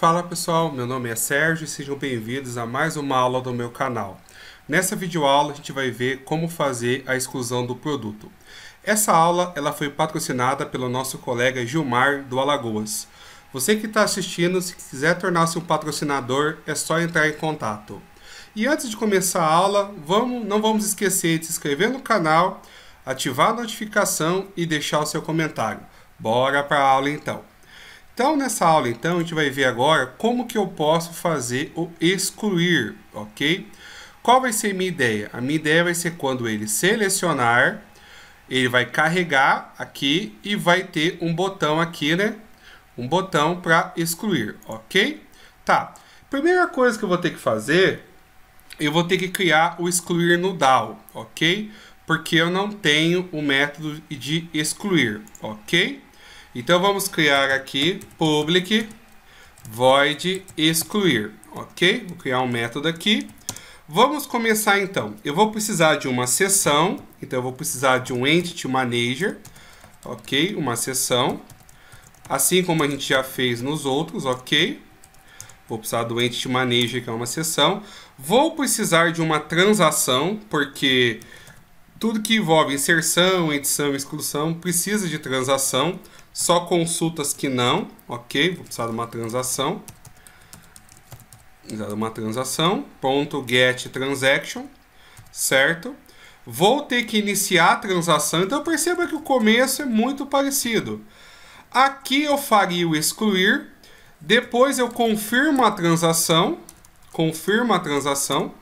Fala pessoal, meu nome é Sérgio e sejam bem-vindos a mais uma aula do meu canal. Nessa videoaula a gente vai ver como fazer a exclusão do produto. Essa aula ela foi patrocinada pelo nosso colega Gilmar do Alagoas. Você que está assistindo, se quiser tornar-se um patrocinador, é só entrar em contato. E antes de começar a aula, vamos, não vamos esquecer de se inscrever no canal, ativar a notificação e deixar o seu comentário. Bora para a aula então! Então, nessa aula, então, a gente vai ver agora como que eu posso fazer o excluir, ok? Qual vai ser a minha ideia? A minha ideia vai ser quando ele selecionar, ele vai carregar aqui e vai ter um botão aqui, né? Um botão para excluir, ok? Tá. Primeira coisa que eu vou ter que fazer, eu vou ter que criar o excluir no DAO, ok? Porque eu não tenho o método de excluir, ok? Então vamos criar aqui public void excluir, ok? Vou criar um método aqui. Vamos começar então. Eu vou precisar de uma sessão, então eu vou precisar de um entity manager, ok? Uma sessão, assim como a gente já fez nos outros, ok? Vou precisar do entity manager, que é uma sessão. Vou precisar de uma transação, porque tudo que envolve inserção, edição, exclusão precisa de transação. Só consultas que não, ok, vou precisar de uma transação. Precisar de uma transação, ponto get transaction, certo? Vou ter que iniciar a transação, então perceba que o começo é muito parecido. Aqui eu faria o excluir, depois eu confirmo a transação, confirmo a transação,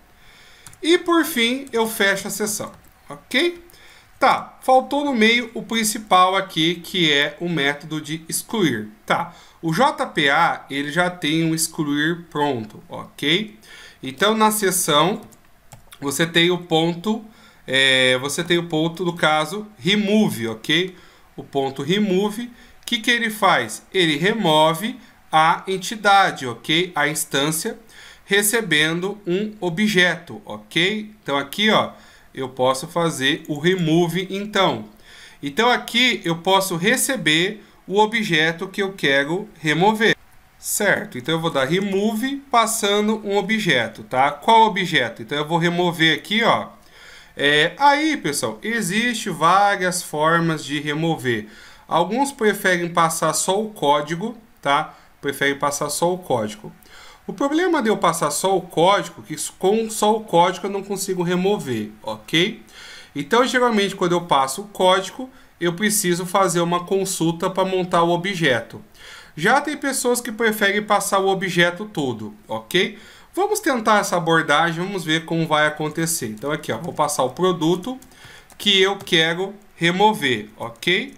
e por fim eu fecho a sessão, ok? Tá, faltou no meio o principal aqui, que é o método de excluir. Tá, o JPA ele já tem um excluir pronto, ok? Então na seção você tem o ponto, é, você tem o ponto do caso remove, ok? O ponto remove, o que, que ele faz? Ele remove a entidade, ok? A instância recebendo um objeto, ok? Então aqui ó, eu posso fazer o remove então. Então aqui eu posso receber o objeto que eu quero remover. Certo, então eu vou dar remove passando um objeto, tá? Qual objeto? Então eu vou remover aqui, ó. É, aí, pessoal, existe várias formas de remover. Alguns preferem passar só o código, tá? Preferem passar só o código. O problema de eu passar só o código, que com só o código eu não consigo remover, ok? Então, geralmente, quando eu passo o código, eu preciso fazer uma consulta para montar o objeto. Já tem pessoas que preferem passar o objeto todo, ok? Vamos tentar essa abordagem, vamos ver como vai acontecer. Então, aqui, ó, vou passar o produto que eu quero remover, ok?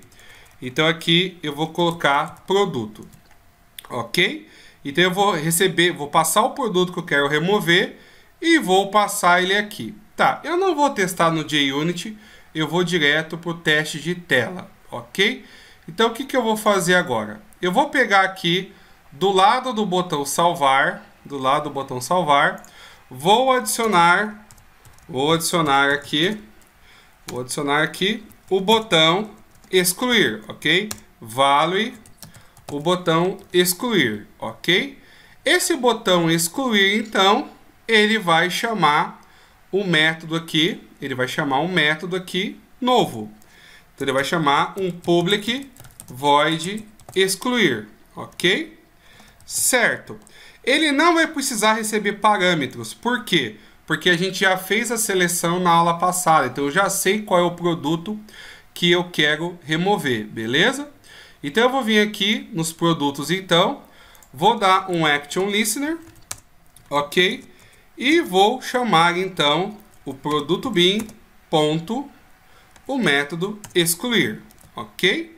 Então, aqui eu vou colocar produto, ok? Então eu vou receber, vou passar o produto que eu quero remover e vou passar ele aqui. Tá, eu não vou testar no JUnit, eu vou direto para o teste de tela, ok? Então o que, que eu vou fazer agora? Eu vou pegar aqui do lado do botão salvar, do lado do botão salvar, vou adicionar, vou adicionar aqui, vou adicionar aqui o botão excluir, ok? Value o botão excluir, ok? Esse botão excluir, então, ele vai chamar um método aqui, ele vai chamar um método aqui novo. Então, ele vai chamar um public void excluir, ok? Certo. Ele não vai precisar receber parâmetros, por quê? Porque a gente já fez a seleção na aula passada, então eu já sei qual é o produto que eu quero remover, beleza? Então eu vou vir aqui nos produtos então, vou dar um action listener, ok? E vou chamar então o produto bin ponto o método excluir, ok?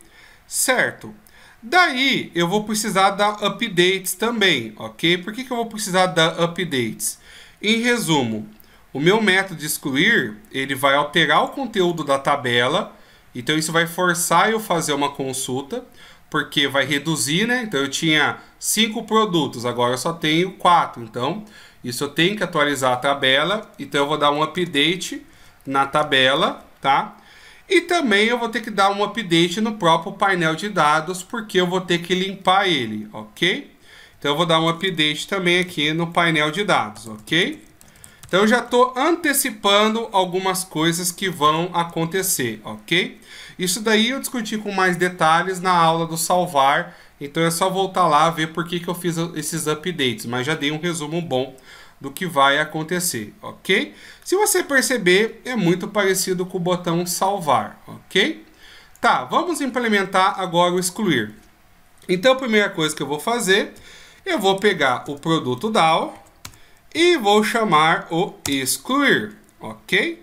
Certo. Daí eu vou precisar dar updates também, ok? Por que, que eu vou precisar dar updates? Em resumo, o meu método excluir ele vai alterar o conteúdo da tabela então isso vai forçar eu fazer uma consulta, porque vai reduzir, né? Então eu tinha cinco produtos, agora eu só tenho quatro. Então isso eu tenho que atualizar a tabela, então eu vou dar um update na tabela, tá? E também eu vou ter que dar um update no próprio painel de dados, porque eu vou ter que limpar ele, ok? Então eu vou dar um update também aqui no painel de dados, ok? Então eu já estou antecipando algumas coisas que vão acontecer, ok? Isso daí eu discuti com mais detalhes na aula do salvar, então é só voltar lá ver por que, que eu fiz esses updates, mas já dei um resumo bom do que vai acontecer, ok? Se você perceber, é muito parecido com o botão salvar, ok? Tá, vamos implementar agora o excluir. Então a primeira coisa que eu vou fazer, eu vou pegar o produto DAO e vou chamar o excluir, ok?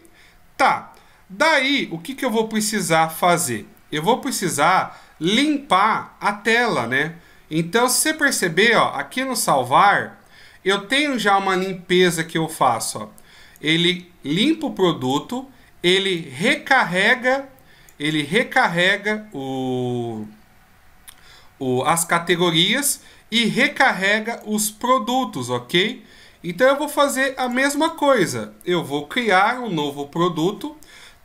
Tá, Daí, o que, que eu vou precisar fazer? Eu vou precisar limpar a tela, né? Então, se você perceber, ó, aqui no salvar, eu tenho já uma limpeza que eu faço. Ó. Ele limpa o produto, ele recarrega, ele recarrega o, o, as categorias e recarrega os produtos, ok? Então eu vou fazer a mesma coisa. Eu vou criar um novo produto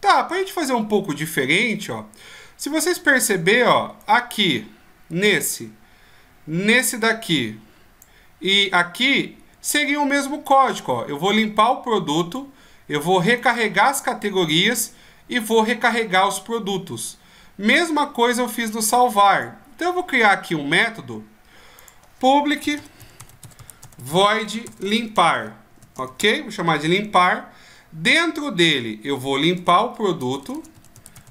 Tá, para a gente fazer um pouco diferente, ó. Se vocês perceber, ó, aqui, nesse, nesse daqui e aqui, seria o mesmo código, ó. Eu vou limpar o produto, eu vou recarregar as categorias e vou recarregar os produtos. Mesma coisa eu fiz no salvar. Então eu vou criar aqui um método public void limpar, ok? Vou chamar de limpar Dentro dele, eu vou limpar o produto.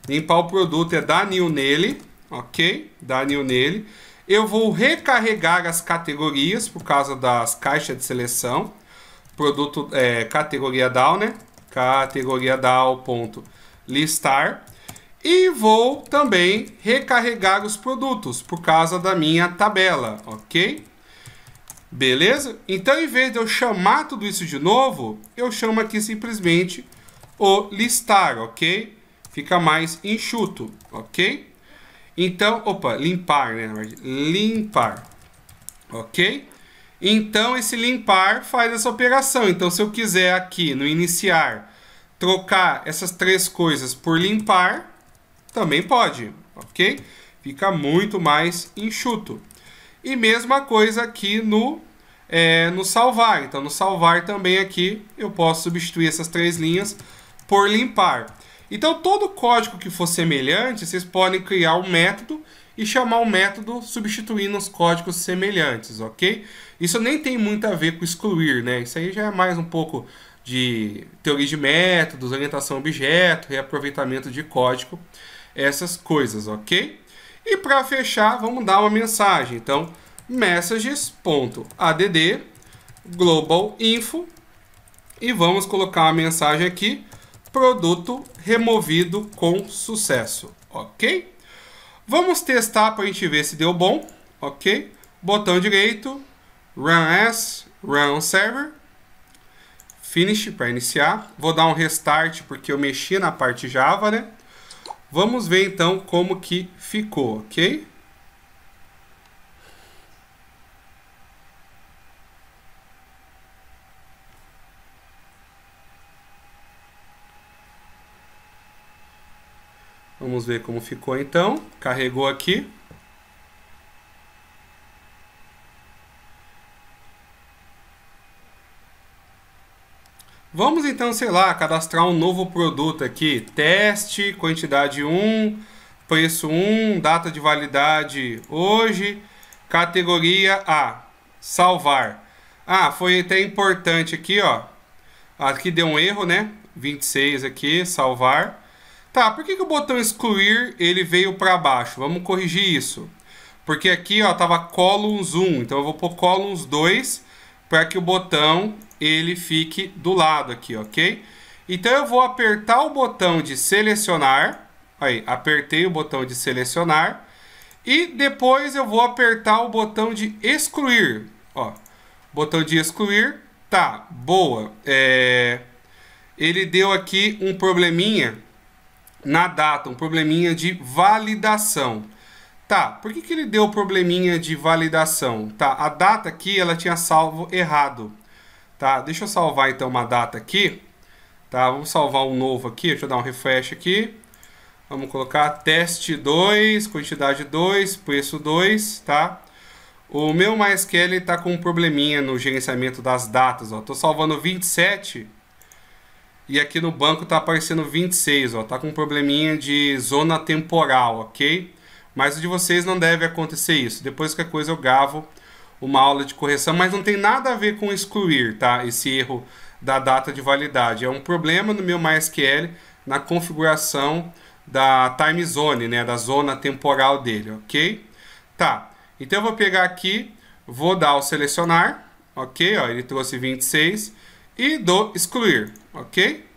Limpar o produto é dar new nele, ok? Dar new nele. Eu vou recarregar as categorias por causa das caixas de seleção. Produto é, categoria DAO, né? Categoria DAO.listar. ponto listar. E vou também recarregar os produtos por causa da minha tabela, ok? Beleza? Então, em vez de eu chamar tudo isso de novo, eu chamo aqui simplesmente o listar, ok? Fica mais enxuto, ok? Então, opa, limpar, né? Limpar, ok? Então, esse limpar faz essa operação. Então, se eu quiser aqui no iniciar trocar essas três coisas por limpar, também pode, ok? Fica muito mais enxuto. E mesma coisa aqui no, é, no salvar. Então, no salvar também aqui eu posso substituir essas três linhas por limpar. Então, todo código que for semelhante, vocês podem criar um método e chamar o método substituindo os códigos semelhantes, ok? Isso nem tem muito a ver com excluir, né? Isso aí já é mais um pouco de teoria de métodos, orientação a objeto, reaproveitamento de código, essas coisas, ok? E para fechar, vamos dar uma mensagem. Então, messages.add global info e vamos colocar a mensagem aqui: produto removido com sucesso, OK? Vamos testar para a gente ver se deu bom, OK? Botão direito, run as, run server. Finish para iniciar. Vou dar um restart porque eu mexi na parte Java, né? Vamos ver então como que ficou, ok? Vamos ver como ficou então. Carregou aqui. Vamos então, sei lá, cadastrar um novo produto aqui. Teste, quantidade 1, preço 1, data de validade hoje, categoria A, salvar. Ah, foi até importante aqui, ó. Aqui deu um erro, né? 26 aqui, salvar. Tá, por que, que o botão excluir ele veio para baixo? Vamos corrigir isso. Porque aqui, ó, tava columns 1, então eu vou pôr columns 2 para que o botão ele fique do lado aqui, ok? Então eu vou apertar o botão de selecionar. Aí, apertei o botão de selecionar. E depois eu vou apertar o botão de excluir. Ó, botão de excluir. Tá, boa. É... Ele deu aqui um probleminha na data, um probleminha de validação. Tá, por que, que ele deu probleminha de validação? Tá, a data aqui ela tinha salvo errado. Tá? Deixa eu salvar então uma data aqui. Tá? Vamos salvar um novo aqui. Deixa eu dar um refresh aqui. Vamos colocar teste 2, quantidade 2, preço 2, tá? O meu MySQL está com um probleminha no gerenciamento das datas, ó. Tô salvando 27 e aqui no banco tá aparecendo 26, ó. Tá com um probleminha de zona temporal, ok? Mas o de vocês não deve acontecer isso. Depois que a coisa eu gravo uma aula de correção, mas não tem nada a ver com excluir, tá? Esse erro da data de validade. É um problema no meu MySQL na configuração da time zone, né, da zona temporal dele, ok? Tá, então eu vou pegar aqui, vou dar o selecionar, ok? Ó, ele trouxe 26 e dou excluir, ok?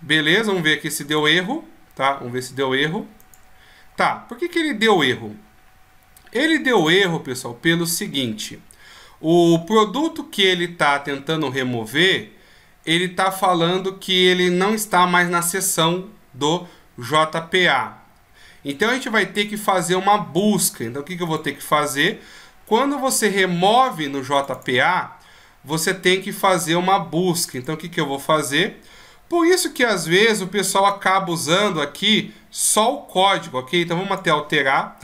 Beleza, vamos ver aqui se deu erro, tá? Vamos ver se deu erro. Tá, por que, que ele deu erro? Ele deu erro, pessoal, pelo seguinte: o produto que ele está tentando remover, ele está falando que ele não está mais na seção do JPA. Então a gente vai ter que fazer uma busca. Então o que, que eu vou ter que fazer? Quando você remove no JPA, você tem que fazer uma busca. Então o que, que eu vou fazer? Por isso que às vezes o pessoal acaba usando aqui só o código, ok? Então vamos até alterar.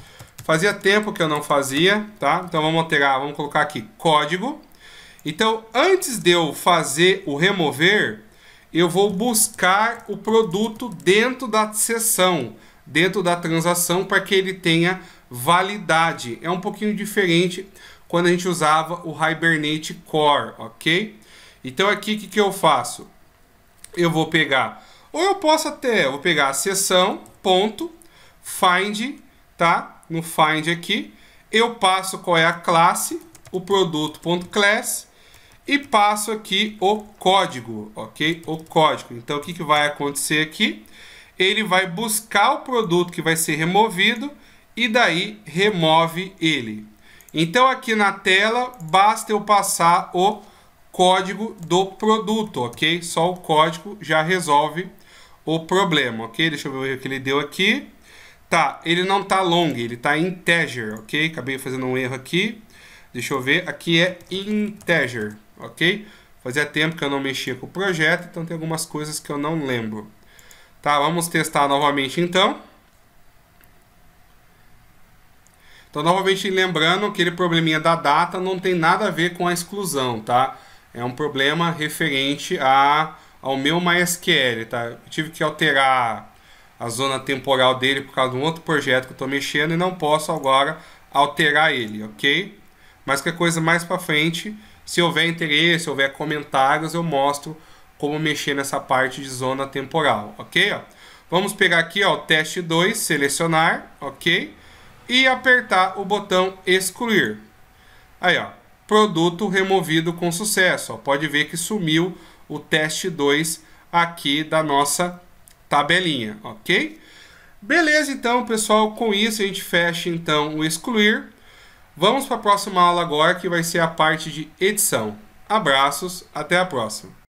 Fazia tempo que eu não fazia, tá? Então vamos alterar, vamos colocar aqui código. Então, antes de eu fazer o remover, eu vou buscar o produto dentro da sessão, dentro da transação, para que ele tenha validade. É um pouquinho diferente quando a gente usava o Hibernate Core, ok? Então aqui o que, que eu faço? Eu vou pegar, ou eu posso até, eu vou pegar a sessão, ponto, find, tá? no find aqui, eu passo qual é a classe, o produto.class e passo aqui o código, ok? O código. Então o que, que vai acontecer aqui? Ele vai buscar o produto que vai ser removido e daí remove ele. Então aqui na tela basta eu passar o código do produto, ok? Só o código já resolve o problema, ok? Deixa eu ver o que ele deu aqui. Tá, ele não tá long, ele tá integer, ok? Acabei fazendo um erro aqui. Deixa eu ver, aqui é integer, ok? Fazia tempo que eu não mexia com o projeto, então tem algumas coisas que eu não lembro. Tá, vamos testar novamente então. Então, novamente lembrando, aquele probleminha da data não tem nada a ver com a exclusão, tá? É um problema referente a, ao meu MySQL, tá? Eu tive que alterar a zona temporal dele por causa de um outro projeto que eu estou mexendo e não posso agora alterar ele, ok? Mas que coisa mais para frente, se houver interesse, se houver comentários, eu mostro como mexer nessa parte de zona temporal, ok? vamos pegar aqui ó, o teste 2, selecionar, ok? E apertar o botão excluir. Aí, ó, produto removido com sucesso. Ó, pode ver que sumiu o teste 2 aqui da nossa tabelinha, ok? Beleza, então, pessoal, com isso a gente fecha então o excluir. Vamos para a próxima aula agora, que vai ser a parte de edição. Abraços, até a próxima.